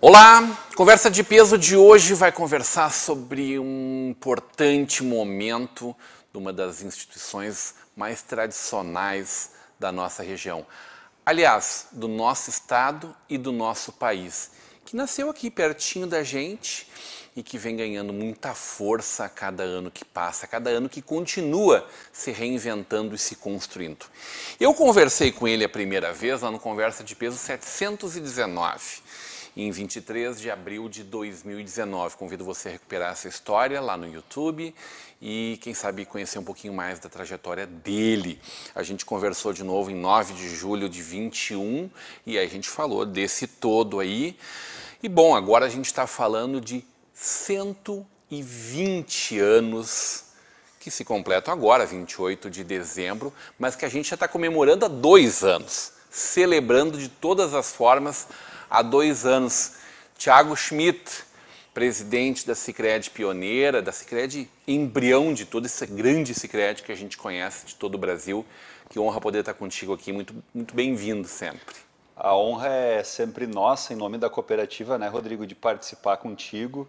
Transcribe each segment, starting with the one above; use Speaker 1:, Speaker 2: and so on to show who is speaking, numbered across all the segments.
Speaker 1: Olá, conversa de peso de hoje vai conversar sobre um importante momento de uma das instituições mais tradicionais da nossa região. Aliás, do nosso estado e do nosso país, que nasceu aqui pertinho da gente e que vem ganhando muita força a cada ano que passa, a cada ano que continua se reinventando e se construindo. Eu conversei com ele a primeira vez lá no Conversa de Peso 719 em 23 de abril de 2019. Convido você a recuperar essa história lá no YouTube e, quem sabe, conhecer um pouquinho mais da trajetória dele. A gente conversou de novo em 9 de julho de 21 e aí a gente falou desse todo aí. E bom, agora a gente está falando de 120 anos que se completam agora, 28 de dezembro, mas que a gente já está comemorando há dois anos, celebrando de todas as formas há dois anos. Tiago Schmidt, presidente da Sicredi pioneira, da Sicredi embrião de toda essa grande Sicredi que a gente conhece de todo o Brasil.
Speaker 2: Que honra poder estar contigo aqui, muito, muito bem-vindo sempre. A honra é sempre nossa, em nome da cooperativa, né, Rodrigo, de participar contigo,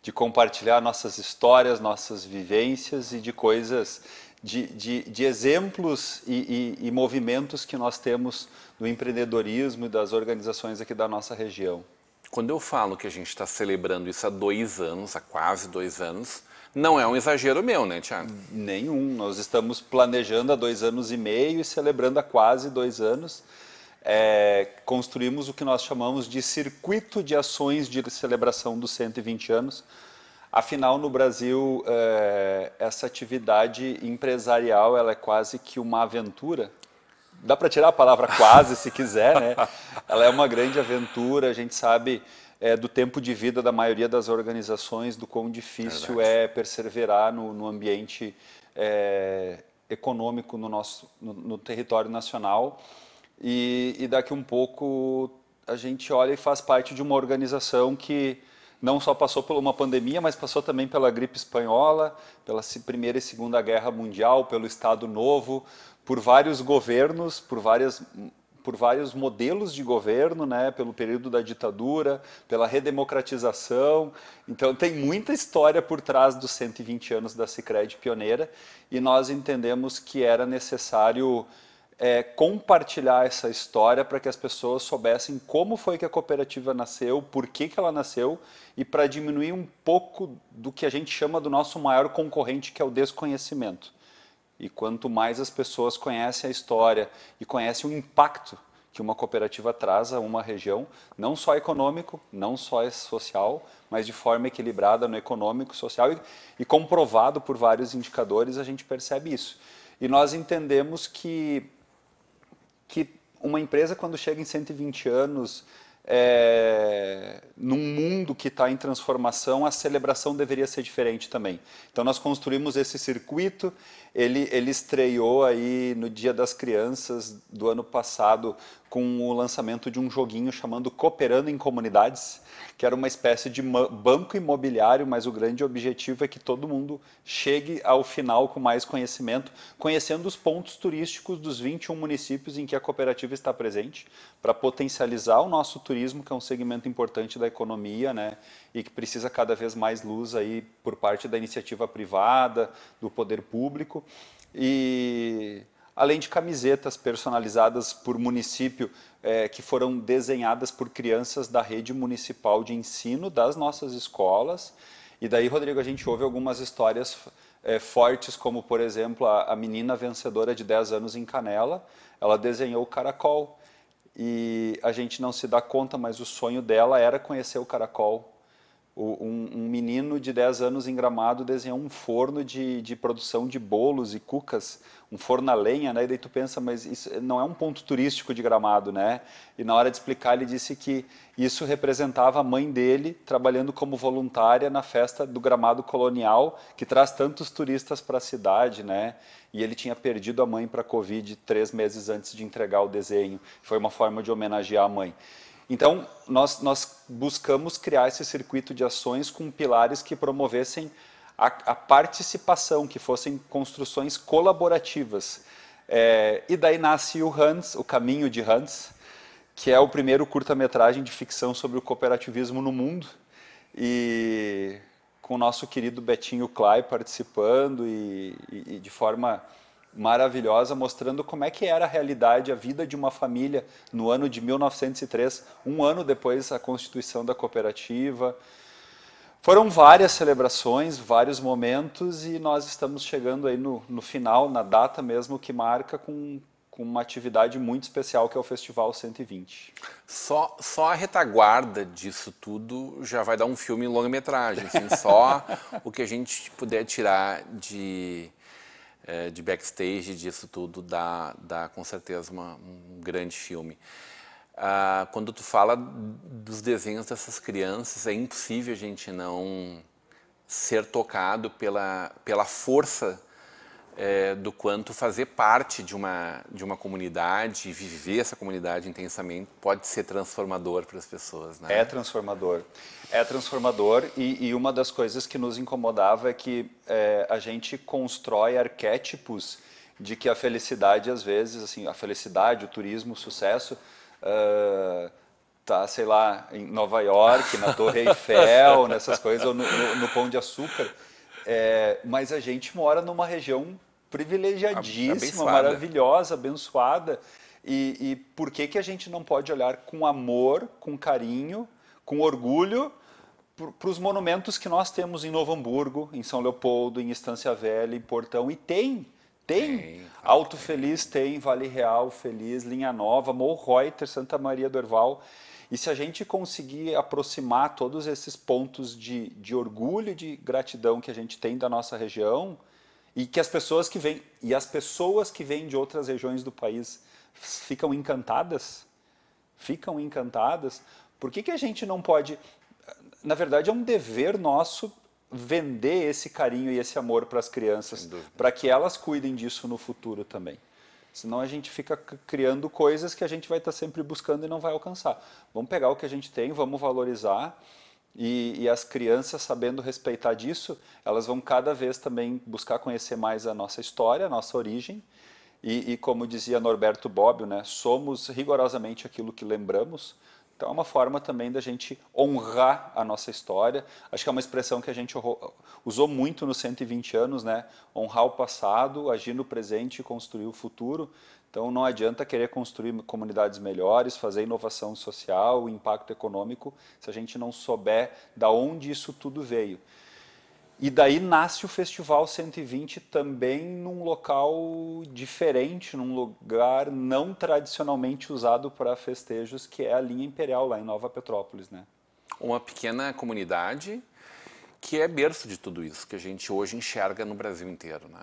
Speaker 2: de compartilhar nossas histórias, nossas vivências e de coisas, de, de, de exemplos e, e, e movimentos que nós temos do empreendedorismo e das organizações aqui da nossa região. Quando eu falo que a gente está celebrando isso há dois anos, há quase dois anos, não é um exagero meu, né, Tiago? Nenhum. Nós estamos planejando há dois anos e meio e celebrando há quase dois anos. É, construímos o que nós chamamos de circuito de ações de celebração dos 120 anos. Afinal, no Brasil, é, essa atividade empresarial ela é quase que uma aventura dá para tirar a palavra quase se quiser, né? Ela é uma grande aventura, a gente sabe é, do tempo de vida da maioria das organizações, do quão difícil Verdade. é perseverar no, no ambiente é, econômico no nosso no, no território nacional. E, e, daqui um pouco a gente olha e faz parte de uma organização que não só passou por uma pandemia, mas passou também pela gripe espanhola, pela Primeira e Segunda Guerra Mundial, pelo Estado Novo, por vários governos, por várias por vários modelos de governo, né, pelo período da ditadura, pela redemocratização. Então tem muita história por trás dos 120 anos da Sicredi pioneira e nós entendemos que era necessário é, compartilhar essa história para que as pessoas soubessem como foi que a cooperativa nasceu, por que, que ela nasceu e para diminuir um pouco do que a gente chama do nosso maior concorrente, que é o desconhecimento. E quanto mais as pessoas conhecem a história e conhecem o impacto que uma cooperativa traz a uma região, não só econômico, não só social, mas de forma equilibrada no econômico, social e, e comprovado por vários indicadores, a gente percebe isso. E nós entendemos que, que uma empresa, quando chega em 120 anos, é, num mundo que está em transformação, a celebração deveria ser diferente também. Então nós construímos esse circuito, ele, ele estreou aí no Dia das Crianças do ano passado com o lançamento de um joguinho chamando Cooperando em Comunidades, que era uma espécie de banco imobiliário, mas o grande objetivo é que todo mundo chegue ao final com mais conhecimento, conhecendo os pontos turísticos dos 21 municípios em que a cooperativa está presente, para potencializar o nosso turismo, que é um segmento importante da economia, né? E que precisa cada vez mais luz aí por parte da iniciativa privada, do poder público. E além de camisetas personalizadas por município é, que foram desenhadas por crianças da rede municipal de ensino das nossas escolas. E daí, Rodrigo, a gente ouve algumas histórias é, fortes, como, por exemplo, a, a, menina vencedora de 10 anos em Canela, ela desenhou o caracol. E a gente não se dá conta, mas o sonho dela era conhecer o caracol um, um, menino de 10 anos em Gramado desenhou um forno de, de produção de bolos e cucas, um forno a lenha, né? E daí tu pensa, mas isso não é um ponto turístico de Gramado, né? E na hora de explicar, ele disse que isso representava a mãe dele trabalhando como voluntária na festa do Gramado Colonial, que traz tantos turistas para a cidade, né? E ele tinha perdido a mãe para a Covid três meses antes de entregar o desenho. Foi uma forma de homenagear a mãe. Então, nós, nós buscamos criar esse circuito de ações com pilares que promovessem a, a participação, que fossem construções colaborativas. É, e daí nasce o Hans, o Caminho de Hans, que é o primeiro curta-metragem de ficção sobre o cooperativismo no mundo. E com o nosso querido Betinho Clay participando e, e, e de forma maravilhosa mostrando como é que era a realidade, a vida de uma família no ano de 1903, um ano depois da constituição da cooperativa. Foram várias celebrações, vários momentos e nós estamos chegando aí no, no final, na data mesmo que marca com, uma atividade muito especial que é o Festival 120. Só, só a
Speaker 1: retaguarda disso tudo já vai dar um filme em longa-metragem, assim, só o que a gente puder tirar de é, de backstage disso tudo dá, dá com certeza uma, um grande filme. Ah, quando tu fala dos desenhos dessas crianças, é impossível a gente não ser tocado pela, pela força é, do quanto fazer parte de uma, de uma comunidade e viver essa comunidade intensamente pode ser transformador para as
Speaker 2: pessoas. Né? É transformador. É transformador e, e, uma das coisas que nos incomodava é que é, a gente constrói arquétipos de que a felicidade, às vezes, assim, a felicidade, o turismo, o sucesso. Uh, tá, sei lá, em Nova York, na Torre Eiffel, nessas coisas, ou no, no, no Pão de Açúcar. É, mas a gente mora numa região privilegiadíssima, abençoada. maravilhosa, abençoada. E, e por que, que a gente não pode olhar com amor, com carinho, com orgulho para os monumentos que nós temos em Novo Hamburgo, em São Leopoldo, em Estância Velha, em Portão? E tem, tem. tem Alto tem. Feliz tem, Vale Real Feliz, Linha Nova, Morro Reuter, Santa Maria do Erval. E se a gente conseguir aproximar todos esses pontos de, de orgulho e de gratidão que a gente tem da nossa região, e que as pessoas que vêm e as pessoas que vêm de outras regiões do país ficam encantadas, ficam encantadas. Por que, que a gente não pode? Na verdade, é um dever nosso vender esse carinho e esse amor para as crianças, para que elas cuidem disso no futuro também. Senão a gente fica criando coisas que a gente vai estar tá sempre buscando e não vai alcançar. Vamos pegar o que a gente tem, vamos valorizar. E, e, as crianças, sabendo respeitar disso, elas vão cada vez também buscar conhecer mais a nossa história, a nossa origem. E, e como dizia Norberto Bobbio, né, somos rigorosamente aquilo que lembramos. Então é uma forma também da gente honrar a nossa história. Acho que é uma expressão que a gente usou muito nos 120 anos, né? Honrar o passado, agir no presente e construir o futuro. Então não adianta querer construir comunidades melhores, fazer inovação social, impacto econômico, se a gente não souber da onde isso tudo veio. E daí nasce o Festival 120 também num local diferente, num lugar não tradicionalmente usado para festejos, que é a linha Imperial, lá em Nova Petrópolis, né?
Speaker 1: Uma pequena comunidade que é berço de tudo isso que a
Speaker 2: gente hoje enxerga no Brasil inteiro, né?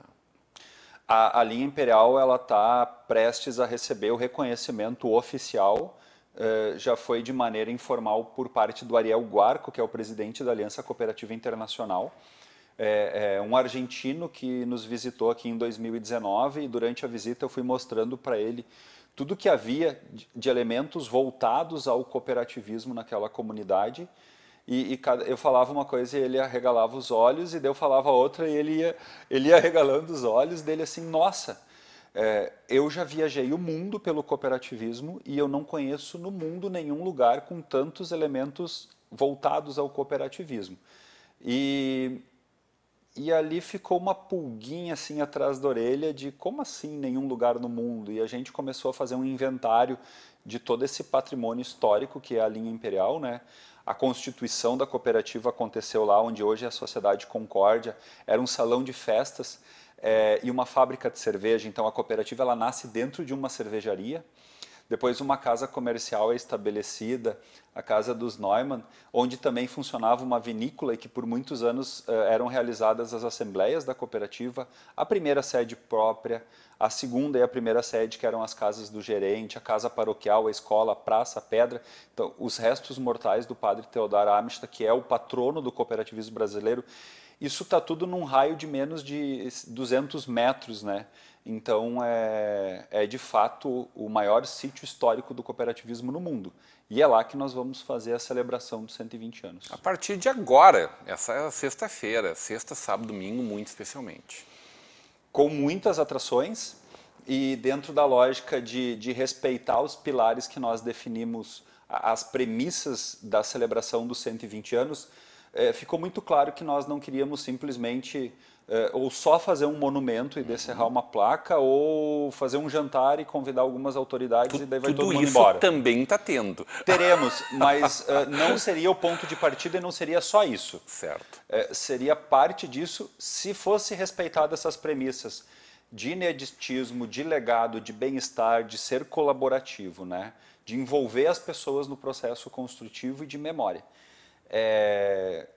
Speaker 2: A, a linha Imperial ela está prestes a receber o reconhecimento oficial Uh, já foi de maneira informal por parte do Ariel Guarco, que é o presidente da Aliança Cooperativa Internacional é, é, um argentino que nos visitou aqui em 2019 e durante a visita eu fui mostrando para ele tudo que havia de, de elementos voltados ao cooperativismo naquela comunidade. E, e, eu falava uma coisa e ele arregalava os olhos, e daí eu falava outra e ele ia, ele ia arregalando os olhos dele assim, nossa, é, eu já viajei o mundo pelo cooperativismo e eu não conheço no mundo nenhum lugar com tantos elementos voltados ao cooperativismo. E, e ali ficou uma pulguinha assim atrás da orelha de como assim nenhum lugar no mundo? E a gente começou a fazer um inventário de todo esse patrimônio histórico que é a linha imperial, né? A constituição da cooperativa aconteceu lá, onde hoje é a Sociedade Concórdia. Era um salão de festas é, e uma fábrica de cerveja. Então a cooperativa ela nasce dentro de uma cervejaria. Depois uma casa comercial é estabelecida, a casa dos Neumann, onde também funcionava uma vinícola e que por muitos anos eh, eram realizadas as assembleias da cooperativa, a primeira sede própria, a segunda e a primeira sede, que eram as casas do gerente, a casa paroquial, a escola, a praça, a pedra. Então, os restos mortais do padre Teodoro Amistad, que é o patrono do cooperativismo brasileiro, isso está tudo num raio de menos de 200 metros, né? Então, é, é de fato o maior sítio histórico do cooperativismo no mundo. E é lá que nós vamos fazer a celebração dos 120 anos. A partir de agora, essa é sexta-feira, sexta, sábado, domingo, muito especialmente. Com muitas atrações e dentro da lógica de, de respeitar os pilares que nós definimos, as premissas da celebração dos 120 anos, é, ficou muito claro que nós não queríamos simplesmente é, ou só fazer um monumento e descerrar uhum. uma placa, ou fazer um jantar e convidar algumas autoridades tu, e daí vai todo mundo embora. também está tendo. Teremos, mas uh, não seria o ponto de partida e não seria só isso. Certo. Eh, seria parte disso se fosse respeitado essas premissas de ineditismo, de legado, de bem-estar, de ser colaborativo, né? de envolver as pessoas no processo construtivo e de memória. É...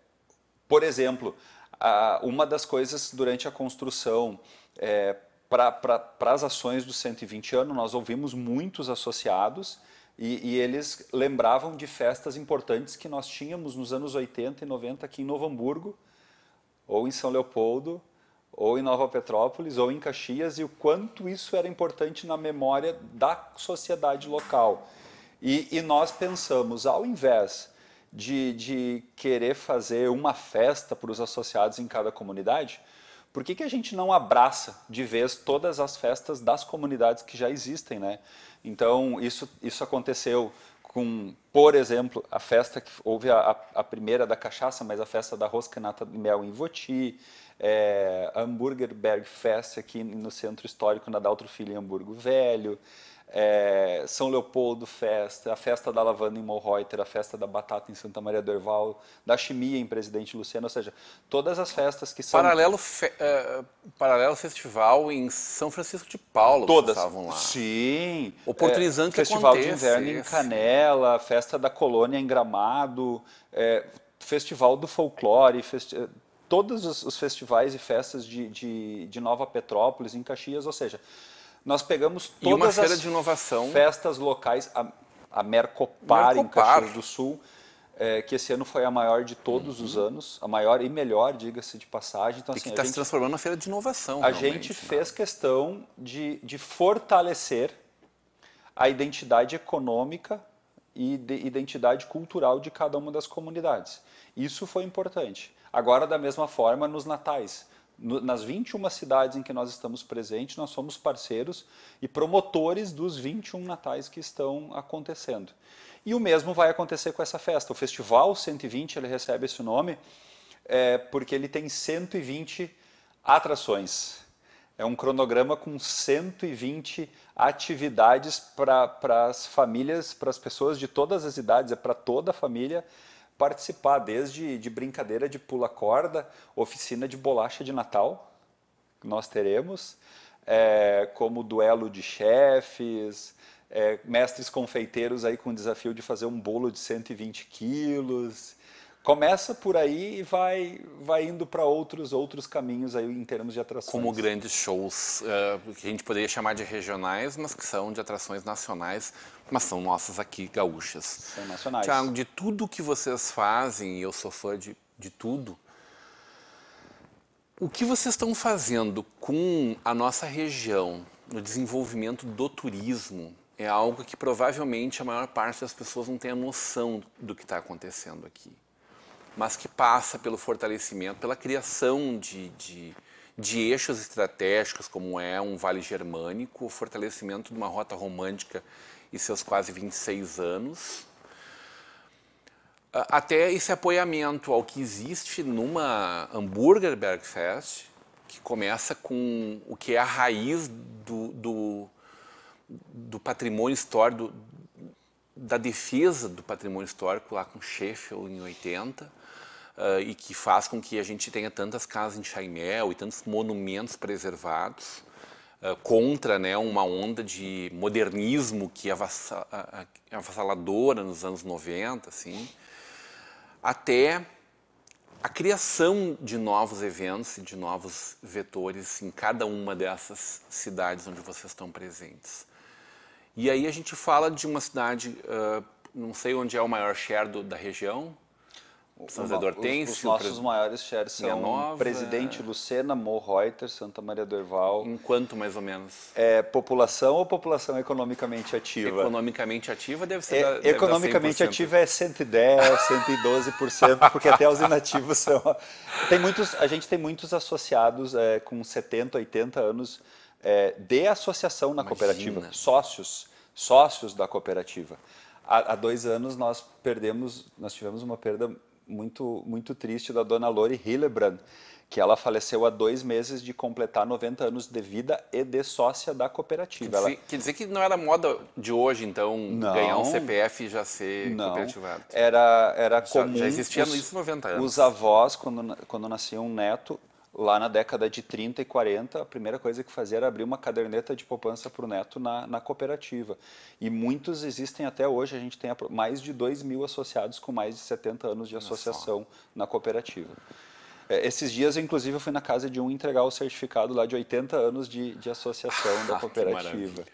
Speaker 2: Por exemplo, a, uma das coisas durante a construção é, para pra, as ações dos 120 anos, nós ouvimos muitos associados e, e, eles lembravam de festas importantes que nós tínhamos nos anos 80 e 90 aqui em Novo Hamburgo, ou em São Leopoldo, ou em Nova Petrópolis, ou em Caxias, e o quanto isso era importante na memória da sociedade local. E, e nós pensamos, ao invés de, de querer fazer uma festa para os associados em cada comunidade? Por que, que a gente não abraça de vez todas as festas das comunidades que já existem, né? Então, isso, isso aconteceu com, por exemplo, a festa que houve a, a, primeira da cachaça, mas a festa da rosca nata de mel em Voti, é, a Hamburger Berg Fest aqui no Centro Histórico, na Daltro Filho, em Hamburgo Velho, é, São Leopoldo Festa, a Festa da Lavanda em Morreuter, a Festa da Batata em Santa Maria do erval da Chimia em Presidente Luciano, ou seja, todas as festas que são... Paralelo,
Speaker 1: fe... uh, paralelo Festival em São Francisco de Paula, todas estavam lá.
Speaker 2: Sim. Oportunizando é, que Festival de Inverno em Canela, Festa da Colônia em Gramado, é, Festival do Folclore, festi é, todos os, os, festivais e festas de, de, de Nova Petrópolis, em Caxias, ou seja, nós pegamos todas e uma feira de inovação. festas locais, a, a Mercopar, Mercopar. em Caxias do Sul, é, que esse ano foi a maior de todos uhum. os anos, a maior e melhor, diga-se de passagem. Então, e assim, que está se transformando na feira de inovação. A gente né? fez né? questão de, de fortalecer a identidade econômica e identidade cultural de cada uma das comunidades. Isso foi importante. Agora, da mesma forma, nos natais no, nas 21 cidades em que nós estamos presentes, nós somos parceiros e promotores dos 21 natais que estão acontecendo. E o mesmo vai acontecer com essa festa. O Festival 120 ele recebe esse nome é, porque ele tem 120 atrações. É um cronograma com 120 atividades para as famílias, para as pessoas de todas as idades, é para toda a família participar, desde de brincadeira de pula-corda, oficina de bolacha de Natal, nós teremos, é, como duelo de chefes, é, mestres confeiteiros aí com o desafio de fazer um bolo de 120 quilos, começa por aí e vai, vai indo para outros outros caminhos aí em termos de atrações. Como grandes
Speaker 1: shows uh, que a gente poderia chamar de regionais, mas que são de atrações nacionais, mas são nossas aqui gaúchas. São nacionais. Tiago, de tudo que vocês fazem, e eu sou fã de, de tudo, o que vocês estão fazendo com a nossa região no desenvolvimento do turismo? É algo que provavelmente a maior parte das pessoas não tem a noção do que está acontecendo aqui mas que passa pelo fortalecimento, pela criação de, de, de eixos estratégicos, como é um Vale Germânico, o fortalecimento de uma rota romântica e seus quase 26 anos, até esse apoiamento ao que existe numa Hamburger Bergfest, que começa com o que é a raiz do, do, do patrimônio histórico, da defesa do patrimônio histórico lá com Sheffield em 80 uh, eh, e que faz com que a gente tenha tantas casas em Chaimel e tantos monumentos preservados uh, contra né, uma onda de modernismo que é avassaladora nos anos 90, assim, até a criação de novos eventos e de novos vetores em cada uma dessas cidades onde vocês estão presentes. E aí a gente fala de uma cidade, uh, não sei onde é o maior share do,
Speaker 2: da região, São José do Hortêncio. Os, os nossos pres... maiores shares são Nova, Presidente Lucena, Mo Santa Maria do Herval. Em quanto mais ou menos? É população ou população economicamente ativa? Economicamente ativa deve ser é, da, Economicamente ativa é 110, 112%, porque até os inativos são... Tem muitos, a gente tem muitos associados é, com 70, 80 anos é, de associação na Imagina. cooperativa, sócios sócios da cooperativa. Há, há dois anos nós perdemos, nós tivemos uma perda muito, muito triste da dona Lori Hillebrand, que ela faleceu há dois meses de completar 90 anos de vida e de sócia da cooperativa. Quer dizer, ela... quer
Speaker 1: dizer que não era moda de hoje, então, não, ganhar um CPF e já ser não, cooperativado?
Speaker 2: Era, era já, comum. Já existia os, isso 90 anos. Os avós, quando, quando nascia um neto, lá na década de 30 e 40, a primeira coisa que fazia era abrir uma caderneta de poupança para o neto na, na cooperativa. E muitos existem até hoje, a gente tem mais de 2 mil associados com mais de 70 anos de associação na cooperativa. É, esses dias, inclusive, eu fui na casa de um entregar o certificado lá de 80 anos de, de associação ah, da cooperativa.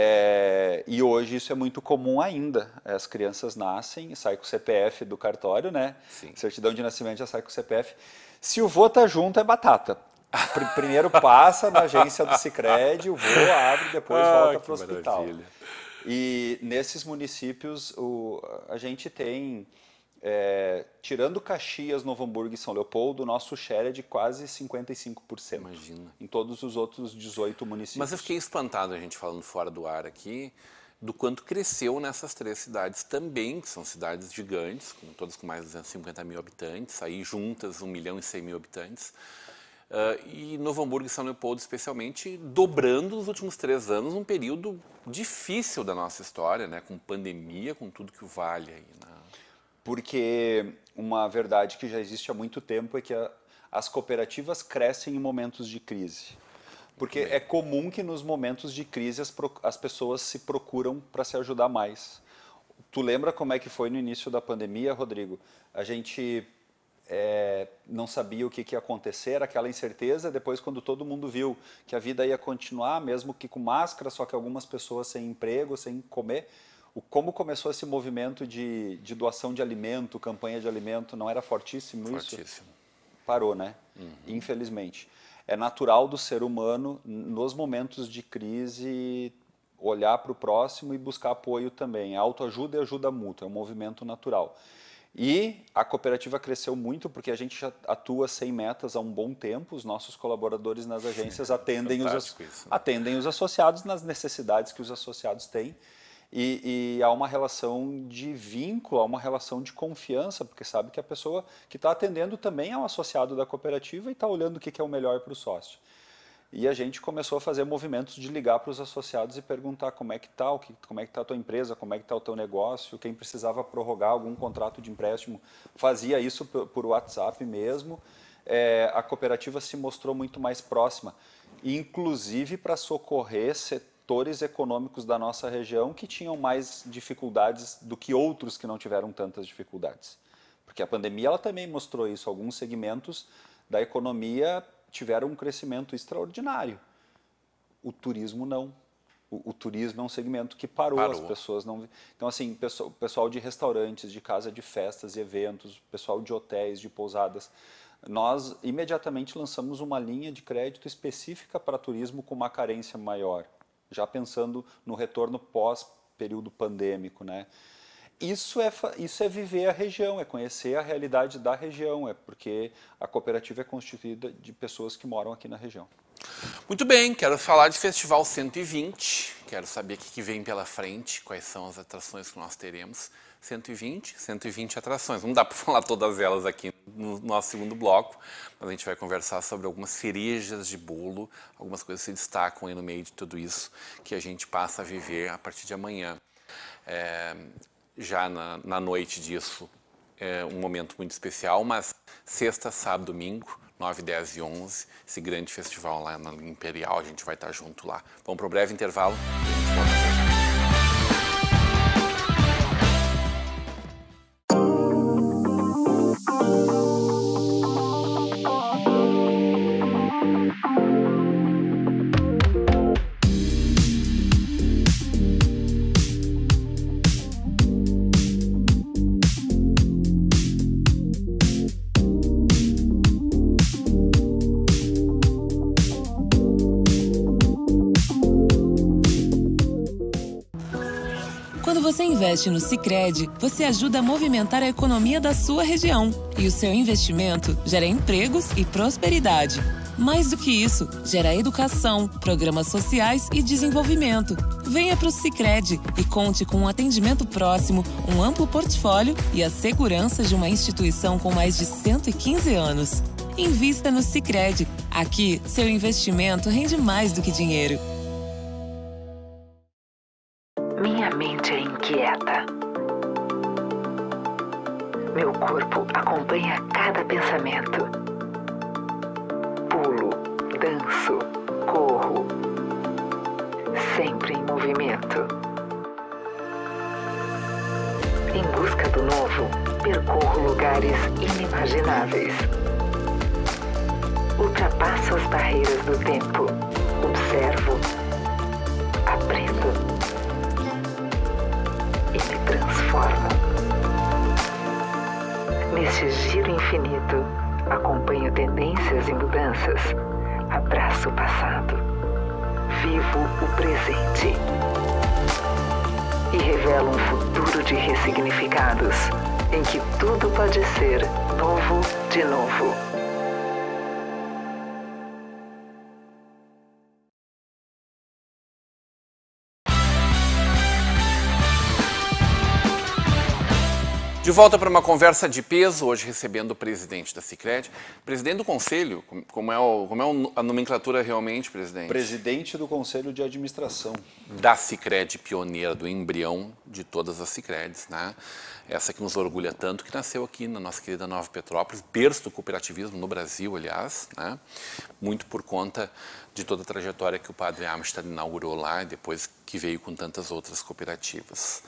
Speaker 2: É, e hoje isso é muito comum ainda. As crianças nascem, saem com o CPF do cartório, né? Sim. Certidão de nascimento já sai com o CPF. Se o vô tá junto, é batata. Primeiro passa na agência do Sicredi, o vô abre, depois ah, volta para o hospital. Maravilha. E nesses municípios o, a gente tem é, tirando Caxias, Novo Hamburgo e São Leopoldo, o nosso share é de quase 55%. Imagina. Em todos os outros 18 municípios. Mas eu
Speaker 1: fiquei espantado, a gente falando fora do ar aqui, do quanto cresceu nessas três cidades também, que são cidades gigantes, com, todas com mais de 250 mil habitantes, aí juntas 1 milhão e 100 mil habitantes. Uh, e Novo Hamburgo e São Leopoldo, especialmente, dobrando nos últimos três anos, um
Speaker 2: período difícil da nossa história, né? com pandemia, com tudo que vale aí. Né? porque uma verdade que já existe há muito tempo é que a, as cooperativas crescem em momentos de crise. Porque é comum que nos momentos de crise as, as pessoas se procuram para se ajudar mais. Tu lembra como é que foi no início da pandemia, Rodrigo? A gente é, não sabia o que, que, ia acontecer, aquela incerteza. Depois, quando todo mundo viu que a vida ia continuar, mesmo que com máscara, só que algumas pessoas sem emprego, sem comer, o, como começou esse movimento de, de, doação de alimento, campanha de alimento, não era fortíssimo, fortíssimo. isso? Parou, né? Uhum. Infelizmente. É natural do ser humano, nos momentos de crise, olhar para o próximo e buscar apoio também. A autoajuda e ajuda mútua, é um movimento natural. E a cooperativa cresceu muito porque a gente já atua sem metas há um bom tempo. Os nossos colaboradores nas agências é atendem, os, isso, né? atendem os associados nas necessidades que os associados têm e, e há uma relação de vínculo, há uma relação de confiança, porque sabe que a pessoa que está atendendo também é um associado da cooperativa e está olhando o que, que é o melhor para o sócio. E a gente começou a fazer movimentos de ligar para os associados e perguntar como é que está, como é que está a tua empresa, como é que está o teu negócio, quem precisava prorrogar algum contrato de empréstimo fazia isso por WhatsApp mesmo. É, a cooperativa se mostrou muito mais próxima, inclusive para socorrer setores econômicos da nossa região que tinham mais dificuldades do que outros que não tiveram tantas dificuldades. Porque a pandemia ela também mostrou isso, alguns segmentos da economia tiveram um crescimento extraordinário. O turismo não. O, o turismo é um segmento que parou, parou. as pessoas não. Então, assim, pessoal, pessoal de restaurantes, de casa de festas e eventos, pessoal de hotéis, de pousadas, nós imediatamente lançamos uma linha de crédito específica para turismo com uma carência maior já pensando no retorno pós período pandêmico, né? Isso é, isso é viver a região, é conhecer a realidade da região, é porque a cooperativa é constituída de pessoas que moram aqui na região.
Speaker 1: Muito bem, quero falar de Festival 120, quero saber o que vem pela frente, quais são as atrações que nós teremos. 120, 120 atrações, não dá para falar todas elas aqui no nosso segundo bloco, mas a gente vai conversar sobre algumas cerejas de bolo, algumas coisas que se destacam aí no meio de tudo isso que a gente passa a viver a partir de amanhã. É, já na, na noite disso, é um momento muito especial, mas sexta, sábado, domingo, 9, 10 e 11, esse grande festival lá na Imperial, a gente vai estar junto lá. Vamos para um breve intervalo e a gente volta. investe no Sicredi, você ajuda a movimentar a economia da sua região e o seu investimento gera empregos e prosperidade. Mais do que isso, gera educação, programas sociais e desenvolvimento. Venha para o Sicredi e conte com um atendimento próximo, um amplo portfólio e a segurança de uma instituição com mais de 115 anos. Invista no Sicredi. Aqui, seu investimento rende mais do que dinheiro. corpo acompanha cada pensamento. Pulo, danço, corro. Sempre em movimento. Em busca do novo, percorro lugares inimagináveis. Ultrapasso as barreiras do tempo. Observo. Aprendo. E me transformo. Neste giro infinito, acompanho tendências e mudanças, abraço o passado, vivo o presente e revelo um futuro de ressignificados em que tudo pode ser novo de novo. De volta para uma conversa de peso, hoje recebendo o presidente da Cicred, presidente do conselho, como é, o, como é a nomenclatura realmente,
Speaker 2: presidente? Presidente do conselho de administração.
Speaker 1: Da Cicred, pioneira do embrião de todas as Cicreds, né? Essa que nos orgulha tanto, que nasceu aqui na nossa querida Nova Petrópolis, berço do cooperativismo no Brasil, aliás, né? Muito por conta de toda a trajetória que o padre Amistad inaugurou lá e depois que veio com tantas outras cooperativas.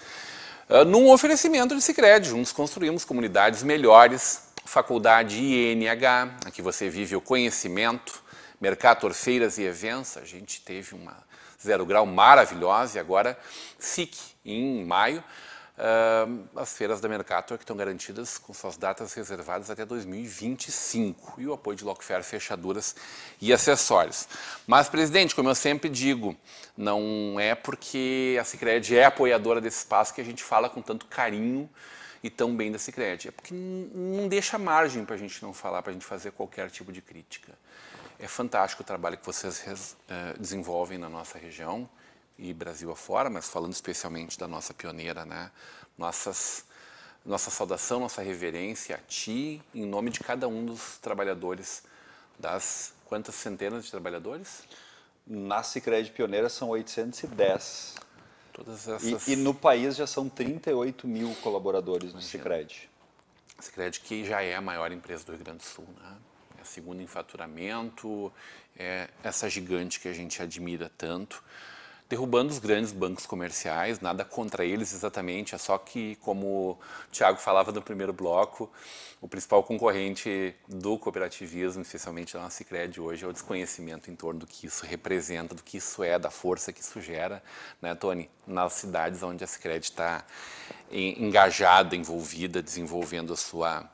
Speaker 1: Ah, num oferecimento de Cicred. Juntos construímos comunidades melhores, faculdade INH, aqui você vive o conhecimento, Mercator e Eventos, a gente teve uma zero grau maravilhosa e agora SIC em maio as feiras da Mercator, que estão garantidas com suas datas reservadas até 2025, e o apoio de Lockfair, fechaduras e acessórios. Mas, presidente, como eu sempre digo, não é porque a Cicred é apoiadora desse espaço que a gente fala com tanto carinho e tão bem da Cicred. É porque não deixa margem para a gente não falar, para a gente fazer qualquer tipo de crítica. É fantástico o trabalho que vocês eh, desenvolvem na nossa região e Brasil afora, mas falando especialmente da nossa pioneira, né? Nossas, nossa saudação, nossa reverência a ti, em nome de cada um dos trabalhadores, das
Speaker 2: quantas centenas de trabalhadores? Na Cicred Pioneira são 810.
Speaker 1: Todas essas... e, e no país
Speaker 2: já são 38 mil colaboradores Imagina. no Cicred.
Speaker 1: Cicred que já é a maior empresa do Rio Grande do Sul, né? É a segunda em faturamento, é essa gigante que a gente admira tanto derrubando os grandes bancos comerciais, nada contra eles exatamente, é só que, como o Tiago falava no primeiro bloco, o principal concorrente do cooperativismo, especialmente da nossa Cicred hoje, é o desconhecimento em torno do que isso representa, do que isso é, da força que isso gera, né, Tony? Nas cidades onde a Cicred está engajada, envolvida, desenvolvendo a sua,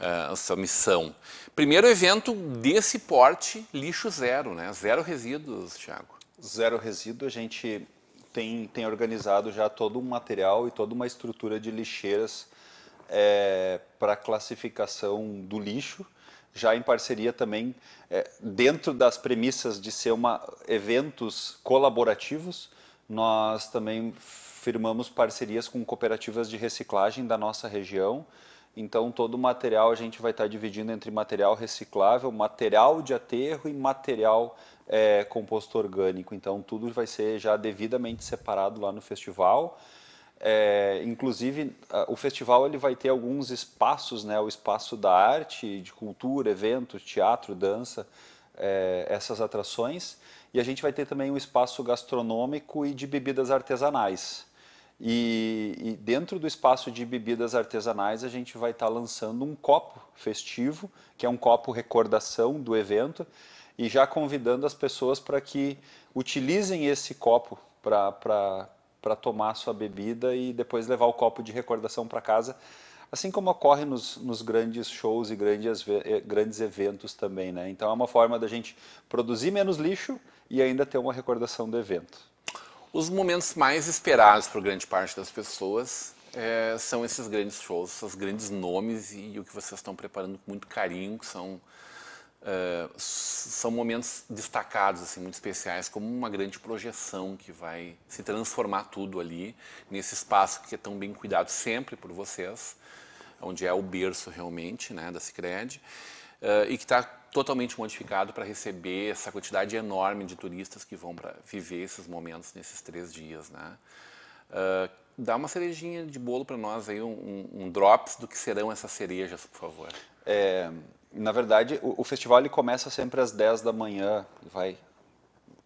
Speaker 1: a sua missão. Primeiro evento desse porte,
Speaker 2: lixo zero, né? Zero resíduos, Tiago. Zero Resíduo, a gente tem, tem organizado já todo um material e toda uma estrutura de lixeiras é, para classificação do lixo, já em parceria também, é, dentro das premissas de ser uma, eventos colaborativos, nós também firmamos parcerias com cooperativas de reciclagem da nossa região. Então, todo o material a gente vai estar dividindo entre material reciclável, material de aterro e material é, composto orgânico. Então, tudo vai ser já devidamente separado lá no festival. É, inclusive, o festival ele vai ter alguns espaços, né? O espaço da arte, de cultura, eventos, teatro, dança, é, essas atrações. E a gente vai ter também um espaço gastronômico e de bebidas artesanais. E, e, dentro do espaço de bebidas artesanais, a gente vai estar tá lançando um copo festivo, que é um copo recordação do evento, e já convidando as pessoas para que utilizem esse copo para tomar sua bebida e depois levar o copo de recordação para casa, assim como ocorre nos, nos grandes shows e grandes, eh, grandes eventos também. Né? Então é uma forma da gente produzir menos lixo e ainda ter uma recordação do evento. Os
Speaker 1: momentos mais esperados por grande parte das pessoas é, são esses grandes shows, esses grandes nomes e, e o que vocês estão preparando com muito carinho, que são ah, são momentos destacados, assim, muito especiais, como uma grande projeção que vai se transformar tudo ali, nesse espaço que é tão bem cuidado sempre por vocês, onde é o berço realmente né, da Cicred, uh, ah, e que está totalmente modificado para receber essa quantidade enorme de turistas que vão para viver esses momentos nesses três dias. Né? Uh, dá uma cerejinha de bolo para nós aí, um, um, drops do que
Speaker 2: serão essas cerejas, por favor. É, na verdade, o, o festival ele começa sempre às 10 da manhã vai,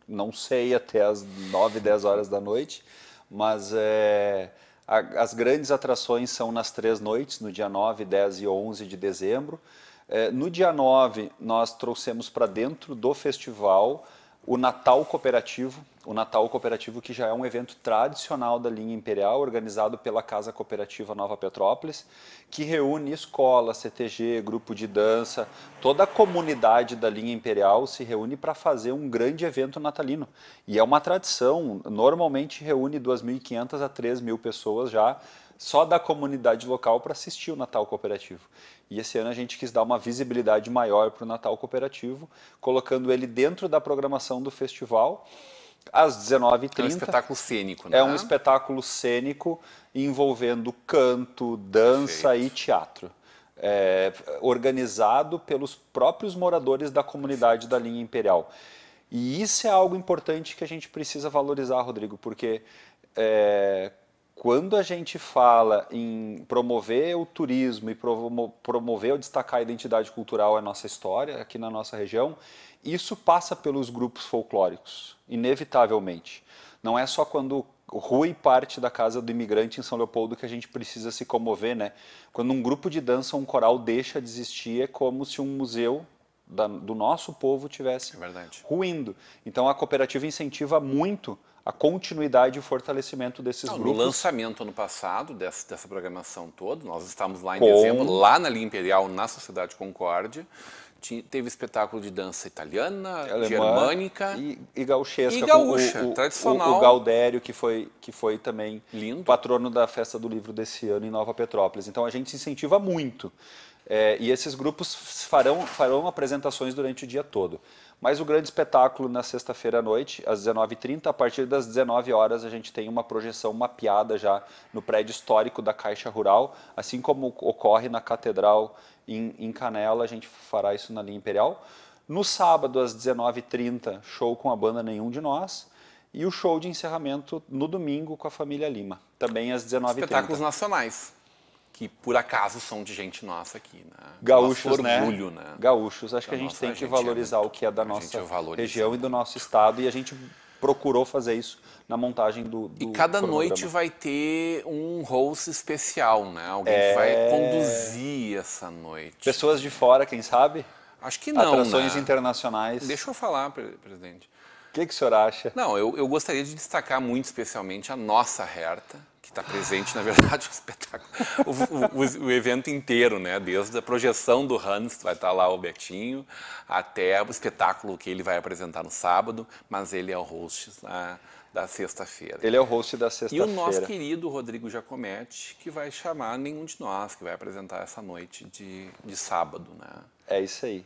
Speaker 2: não sei, até às 9, 10 horas da noite, mas é, a, as grandes atrações são nas três noites, no dia 9, 10 e 11 de dezembro. É, no dia 9, nós trouxemos para dentro do festival o Natal Cooperativo, o Natal Cooperativo, que já é um evento tradicional da linha Imperial, organizado pela Casa Cooperativa Nova Petrópolis, que reúne escola, CTG, grupo de dança, toda a comunidade da linha Imperial se reúne para fazer um grande evento natalino. E é uma tradição, normalmente reúne 2.500 a 3.000 pessoas já só da comunidade local para assistir o Natal Cooperativo. E esse ano a gente quis dar uma visibilidade maior para o Natal Cooperativo, colocando ele dentro da programação do festival às 19h30. É um espetáculo cênico, é né? É um espetáculo cênico envolvendo canto, dança Perfeito. e teatro. É, organizado pelos próprios moradores da comunidade da linha imperial. E isso é algo importante que a gente precisa valorizar, Rodrigo, porque é, quando a gente fala em promover o turismo e promover ou destacar a identidade cultural, a nossa história aqui na nossa região, isso passa pelos grupos folclóricos, inevitavelmente. Não é só quando Rui parte da casa do imigrante em São Leopoldo que a gente precisa se comover, né? Quando um grupo de dança, um coral deixa de existir, é como se um museu da, do nosso povo tivesse é ruindo. Então a cooperativa incentiva muito a continuidade e o fortalecimento desses Não, grupos. No
Speaker 1: lançamento ano passado dessa, dessa programação toda, nós estávamos lá em Com... dezembro, lá na Linha Imperial, na Sociedade Concórdia, teve espetáculo de dança italiana, Alemã, germânica
Speaker 2: e, e gauchesca. E gaúcha, o, o, tradicional. O, o, que foi, que foi também Lindo. patrono da Festa do Livro desse ano em Nova Petrópolis. Então a gente incentiva muito. É, e esses grupos farão, farão apresentações durante o dia todo. Mas o grande espetáculo na sexta-feira à noite, às 19h30, a partir das 19 horas a gente tem uma projeção mapeada já no prédio histórico da Caixa Rural, assim como ocorre na Catedral em, em Canela, a gente fará isso na linha Imperial. No sábado, às 19h30, show com a banda Nenhum de Nós. E o show de encerramento no domingo com a família Lima, também às 19h30. Espetáculos nacionais que por acaso são de gente nossa aqui, né? Gaúchos, nosso né? orgulho, né? né? Gaúchos, acho da que a gente tem que gente valorizar é o que é da nossa região e do nosso estado e a gente procurou fazer isso na montagem do, do E cada programa. noite
Speaker 1: vai ter um host
Speaker 2: especial, né?
Speaker 1: Alguém é... que vai é. conduzir essa noite. Pessoas de fora, quem sabe? Acho que não. Atrações né? internacionais. Deixa eu falar, presidente que, que o senhor acha? Não, eu, eu gostaria de destacar muito especialmente a nossa Herta, que está presente, na verdade, o espetáculo, o, o, o, evento inteiro, né? Desde a projeção do Hans, vai estar tá lá o Betinho, até o espetáculo que ele vai apresentar no sábado, mas ele é o host da da sexta-feira. Ele é o
Speaker 2: host da sexta-feira. E o nosso querido Rodrigo
Speaker 1: Jacomete, que vai chamar nenhum de nós, que vai apresentar
Speaker 2: essa noite de, de sábado, né? É isso aí.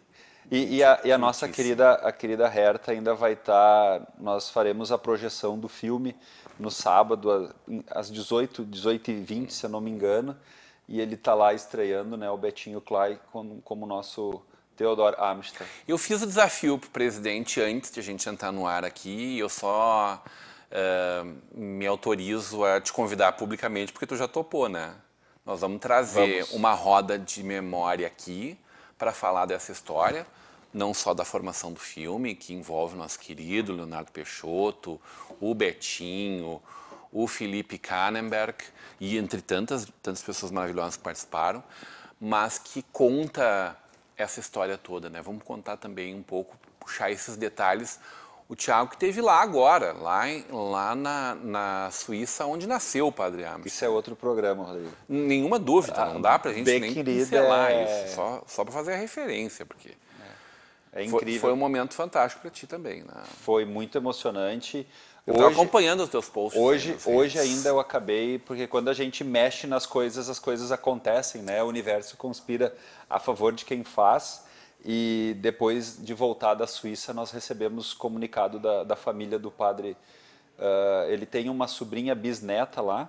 Speaker 2: E, e, a, e a nossa querida, a querida Herta ainda vai estar. Tá, nós faremos a projeção do filme no sábado, às 18, 18 e 20 se eu não me engano. E ele está lá estreando né, o Betinho Clay como, como nosso Theodore Amistad. Eu fiz o desafio
Speaker 1: para o presidente antes de a gente entrar no ar aqui. eu só uh, me autorizo a te convidar publicamente, porque tu já topou, né? Nós vamos trazer vamos. uma roda de memória aqui para falar dessa história não só da formação do filme, que envolve o nosso querido Leonardo Peixoto, o Betinho, o Felipe Kannenberg, e entre tantas, tantas pessoas maravilhosas que participaram, mas que conta essa história toda, né? Vamos contar também um pouco, puxar esses detalhes. O Tiago que teve lá agora, lá, lá na, na Suíça, onde nasceu o Padre Amos. Isso é outro programa, Rodrigo. Nenhuma dúvida, ah, não dá para a gente nem pincelar é... isso, só, só para fazer a referência, porque... É incrível. Foi, foi um momento
Speaker 2: fantástico para ti também, né? Foi muito emocionante. Eu hoje, acompanhando os teus posts. Hoje, assim. hoje ainda eu acabei, porque quando a gente mexe nas coisas, as coisas acontecem, né? O universo conspira a favor de quem faz. E depois de voltar da Suíça, nós recebemos comunicado da, da família do padre. Uh, ele tem uma sobrinha bisneta lá,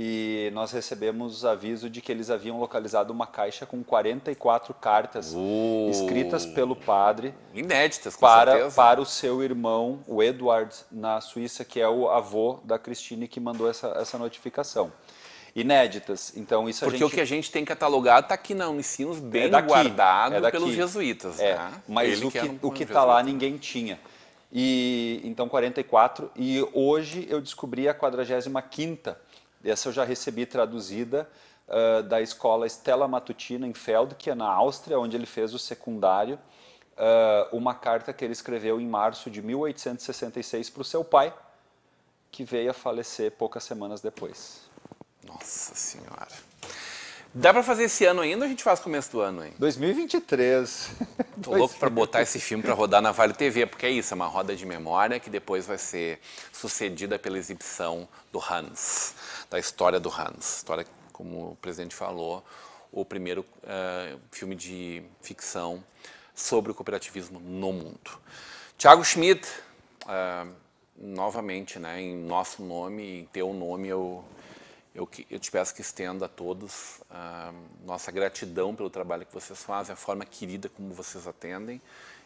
Speaker 2: e nós recebemos aviso de que eles haviam localizado uma caixa com 44 cartas uh, escritas pelo padre. Inéditas, com para, certeza. Para o seu irmão, o Edward, na Suíça, que é o avô da Cristine que mandou essa, essa notificação. Inéditas. Então, isso Porque gente... o que a gente tem
Speaker 1: catalogado
Speaker 2: está aqui na Unicinos, é bem é daqui, guardado é pelos jesuítas. É. Né? Mas Ele o que está é um tá lá ninguém tinha. E então 44 e hoje eu descobri a 45 quinta essa eu já recebi traduzida uh, da escola Stella Matutina em Feld, que é na Áustria, onde ele fez o secundário. Uh, uma carta que ele escreveu em março de 1866 para o seu pai, que veio a falecer poucas semanas depois. Nossa Senhora. Dá para fazer
Speaker 1: esse ano ainda ou a gente faz começo do ano, hein?
Speaker 2: 2023. Tô louco para botar
Speaker 1: esse filme para rodar na Vale TV, porque é isso, é uma roda de memória que depois vai ser sucedida pela exibição do Hans da história do Hans. História, como o presidente falou, o primeiro uh, filme de ficção sobre o cooperativismo no mundo. Tiago Schmidt, uh, novamente, né, em nosso nome, em teu nome, eu, eu, eu te peço que estenda a todos uh, nossa gratidão pelo trabalho que vocês fazem, a forma querida como vocês atendem.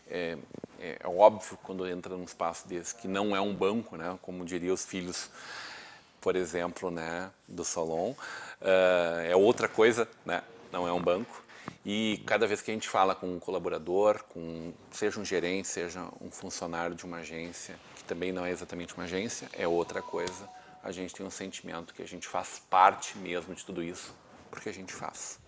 Speaker 1: É, é, é óbvio quando entra num espaço desse que não é um banco, né, como diriam os filhos por exemplo, né, do Solon, uh, é outra coisa, né? Não é um banco. E cada vez que a gente fala com um colaborador, com seja um gerente, seja um funcionário de uma agência, que também não é exatamente uma agência, é outra coisa. A gente tem um sentimento que a gente faz parte mesmo de tudo isso, porque a gente faz.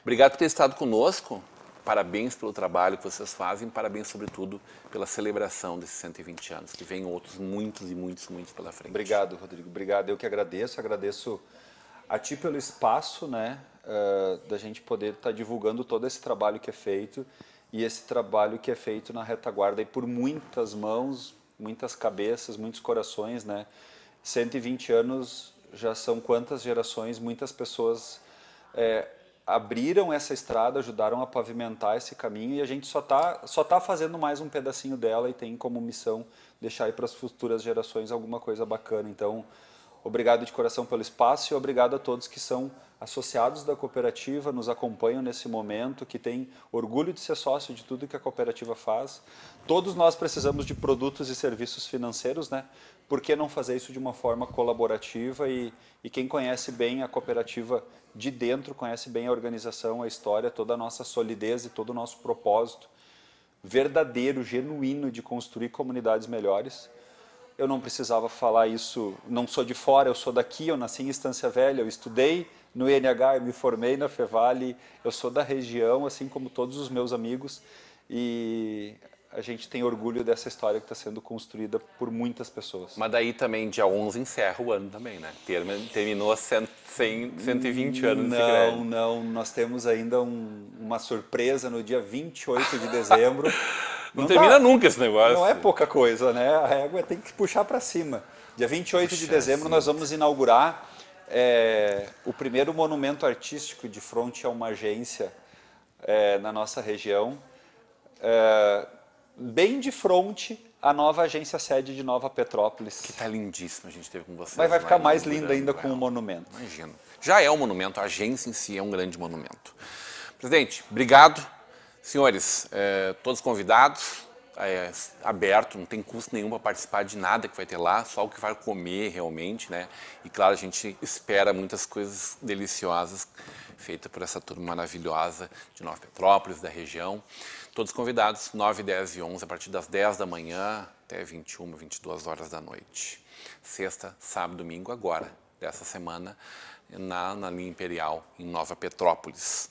Speaker 1: Obrigado por ter estado conosco. Parabéns pelo trabalho que vocês fazem, parabéns, sobretudo,
Speaker 2: pela celebração desses 120 anos, que vem outros muitos e muitos, muitos pela frente. Obrigado, Rodrigo. Obrigado. Eu que agradeço, agradeço a ti pelo espaço, né, uh, da gente poder estar tá divulgando todo esse trabalho que é feito e esse trabalho que é feito na retaguarda e por muitas mãos, muitas cabeças, muitos corações, né? 120 anos já são quantas gerações, muitas pessoas é, abriram essa estrada, ajudaram a pavimentar esse caminho e a gente só está só tá fazendo mais um pedacinho dela e tem como missão deixar aí para as futuras gerações alguma coisa bacana. Então, Obrigado de coração pelo espaço e obrigado a todos que são associados da cooperativa, nos acompanham nesse momento, que têm orgulho de ser sócio de tudo que a cooperativa faz. Todos nós precisamos de produtos e serviços financeiros, né? Por que não fazer isso de uma forma colaborativa? E, e quem conhece bem a cooperativa de dentro, conhece bem a organização, a história, toda a nossa solidez e todo o nosso propósito verdadeiro, genuíno de construir comunidades melhores eu não precisava falar isso, não sou de fora, eu sou daqui, eu nasci em Estância Velha, eu estudei no INH, eu me formei na Fevale, eu sou da região, assim como todos os meus amigos, e a gente tem orgulho dessa história que está sendo construída por muitas pessoas. Mas
Speaker 1: daí também, dia 11, encerra
Speaker 2: o ano também, né?
Speaker 1: Terminou 100, 100, 120 anos Não, de
Speaker 2: não, nós temos ainda um, uma surpresa no dia 28 de dezembro. Não, não termina nunca esse negócio. Não é pouca coisa, né? A régua tem que puxar para cima. Dia 28 puxar de dezembro assim. nós vamos inaugurar é, o primeiro monumento artístico de frente a uma agência é, na nossa região, é, bem de frente à nova agência sede de Nova Petrópolis. Que está lindíssima a gente teve com vocês. Mas vai ficar mais linda ainda com o um monumento. Imagino.
Speaker 1: Já é um monumento, a agência em si é um grande monumento. Presidente, obrigado. Senhores, eh, todos convidados, é, aberto, não tem custo nenhum para participar de nada que vai ter lá, só o que vai comer realmente, né? E claro, a gente espera muitas coisas deliciosas feitas por essa turma maravilhosa de Nova Petrópolis, da região. Todos convidados, 9, 10 e 11, a partir das 10 da manhã até 21, 22 horas da noite. Sexta, sábado, domingo, agora, dessa semana, na, na linha Imperial, em Nova Petrópolis.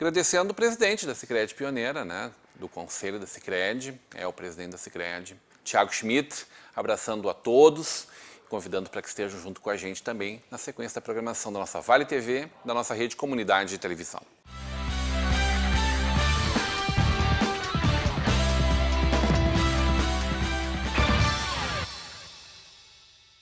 Speaker 1: Agradecendo o presidente da Cicred Pioneira, né, do conselho da Cicred, é o presidente da Cicred, Thiago Schmidt, abraçando a todos, convidando para que estejam junto com a gente também na sequência da programação da nossa Vale TV, da nossa rede comunidade de televisão.